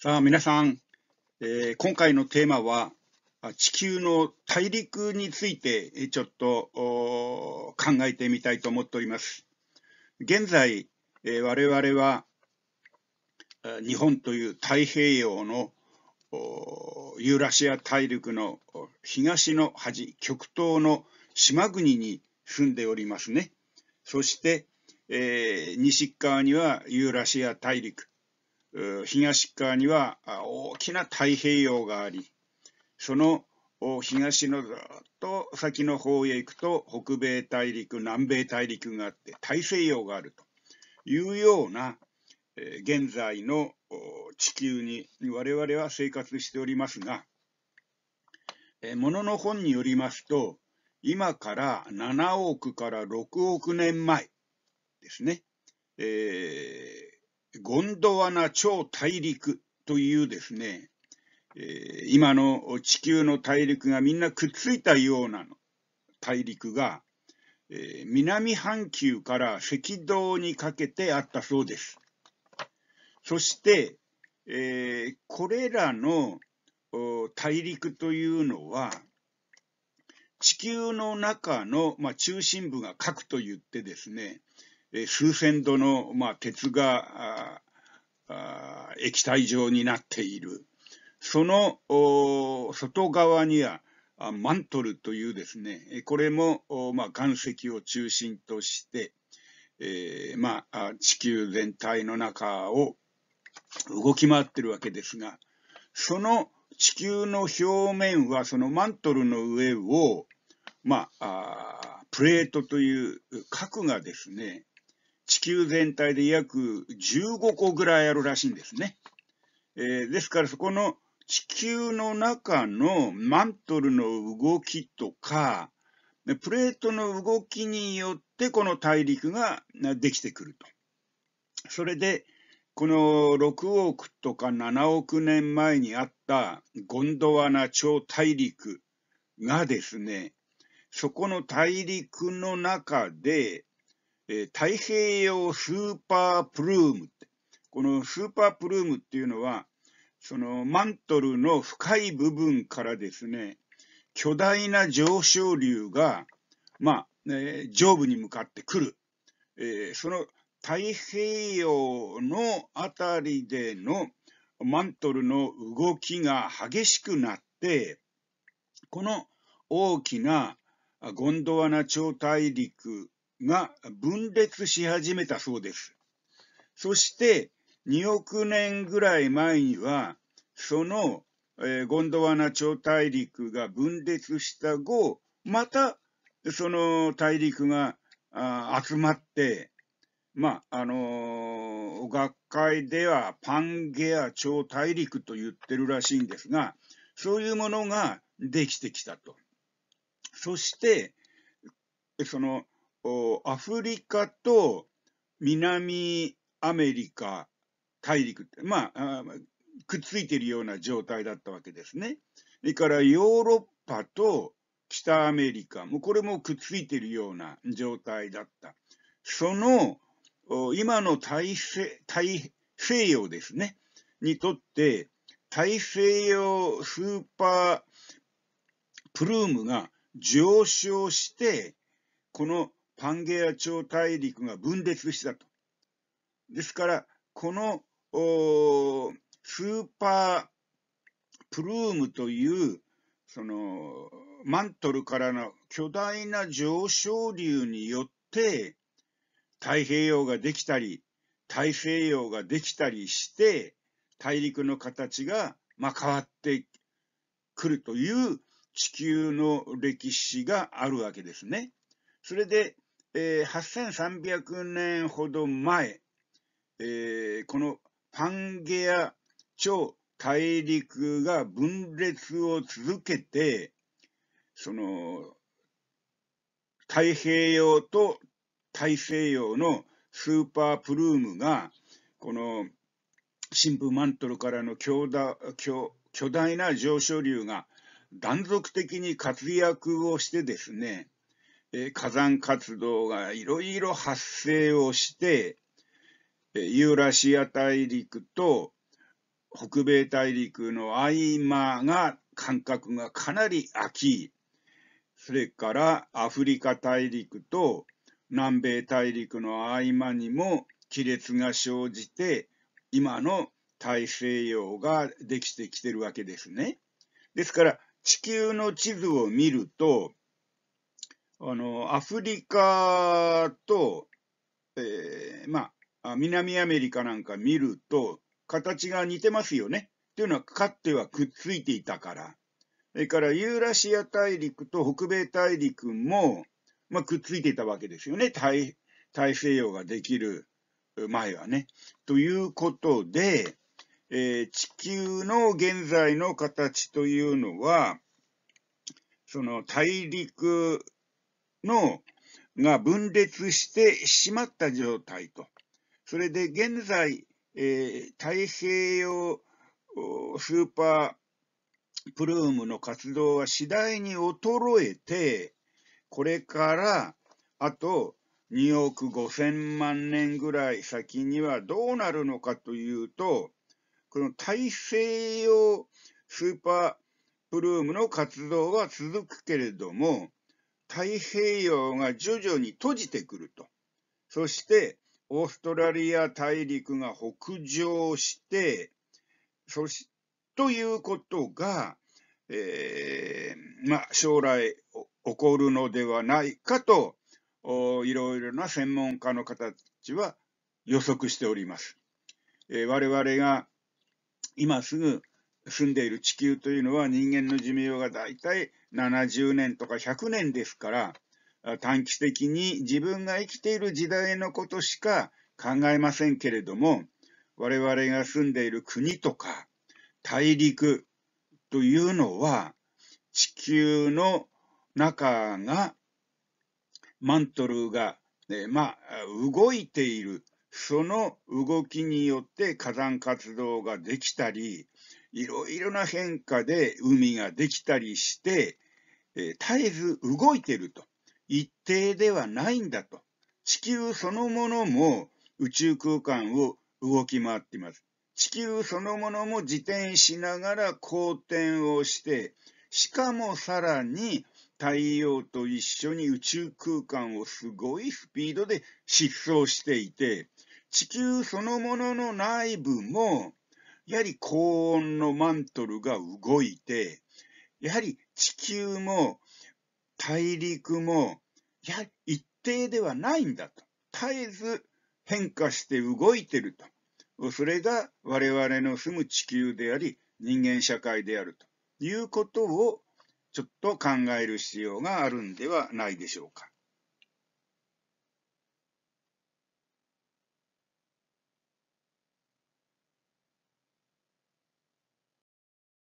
さあ皆さん、えー、今回のテーマは地球の大陸についてちょっと考えてみたいと思っております。現在、えー、我々は日本という太平洋のユーラシア大陸の東の端極東の島国に住んでおりますね。そして、えー、西側にはユーラシア大陸東側には大きな太平洋があり、その東のずっと先の方へ行くと北米大陸、南米大陸があって大西洋があるというような現在の地球に我々は生活しておりますが、ものの本によりますと、今から7億から6億年前ですね、えゴンドワナ超大陸というですね、え今の地球の大陸がみんなくっついたような大陸が、え南半球から赤道にかけてあったそうです。そして、えこれらの大陸というのは、地球の中の、まあ、中心部が核といってですね、数千度の、まあ、鉄が液体状になっている。その外側にはマントルというですね、これも、まあ、岩石を中心として、えー、まあ、地球全体の中を動き回ってるわけですが、その地球の表面はそのマントルの上を、まあ、プレートという核がですね、地球全体で約15個ぐらいあるらしいんですね。えー、ですからそこの地球の中のマントルの動きとか、プレートの動きによってこの大陸ができてくると。それで、この6億とか7億年前にあったゴンドワナ超大陸がですね、そこの大陸の中でえー、太平洋スーパープルームって、このスーパープルームっていうのは、そのマントルの深い部分からですね、巨大な上昇流が、まあ、えー、上部に向かってくる。えー、その太平洋のあたりでのマントルの動きが激しくなって、この大きなゴンドワナ超大陸が分裂し始めたそうです。そして2億年ぐらい前には、その、えゴンドワナ超大陸が分裂した後、またその大陸が集まって、まあ、あの学会ではパンゲア超大陸と言ってるらしいんですが、そういうものができてきたと。そして、その、アフリカと南アメリカ大陸って、まあ、くっついているような状態だったわけですね。それからヨーロッパと北アメリカもうこれもくっついているような状態だった。その今の大西大西洋ですね、にとって大西洋スーパープルームが上昇して、このパンゲア朝大陸が分裂したと。ですから、このスーパープルームというそのマントルからの巨大な上昇流によって太平洋ができたり大西洋ができたりして大陸の形が、まあ、変わってくるという地球の歴史があるわけですね。それでえー、8300年ほど前、えー、このパンゲア超大陸が分裂を続けて、その、太平洋と大西洋のスーパープルームが、この神父マントルからの強巨大な上昇流が断続的に活躍をしてですね、火山活動がいろいろ発生をして、ユーラシア大陸と北米大陸の合間が間隔がかなり空き、それからアフリカ大陸と南米大陸の合間にも亀裂が生じて、今の大西洋ができてきてるわけですね。ですから、地球の地図を見ると、あの、アフリカと、えー、まあ、南アメリカなんか見ると、形が似てますよね。というのは、かってはくっついていたから。それからユーラシア大陸と北米大陸も、まあ、くっついていたわけですよね。大西洋ができる前はね。ということで、えー、地球の現在の形というのは、その大陸のが分裂してしまった状態と。それで現在、えー、太平洋スーパープルームの活動は次第に衰えて、これからあと2億5000万年ぐらい先にはどうなるのかというと、この大西洋スーパープルームの活動は続くけれども、太平洋が徐々に閉じてくると。そして、オーストラリア大陸が北上して、そし、ということが、えー、ま将来起こるのではないかと、いろいろな専門家の方たちは予測しております。えー、我々が今すぐ住んでいる地球というのは人間の寿命がだいたい70年とか100年ですから短期的に自分が生きている時代のことしか考えませんけれども我々が住んでいる国とか大陸というのは地球の中がマントルが、ね、まあ動いているその動きによって火山活動ができたり、いろいろな変化で海ができたりして、え絶えず動いてると。一定ではないんだと。地球そのものも宇宙空間を動き回っています。地球そのものも自転しながら公転をして、しかもさらに太陽と一緒に宇宙空間をすごいスピードで疾走していて、地球そのものの内部も、やはり高温のマントルが動いて、やはり地球も大陸も、やはり一定ではないんだと。絶えず変化して動いてると。それが我々の住む地球であり、人間社会であるということをちょっと考える必要があるんではないでしょうか。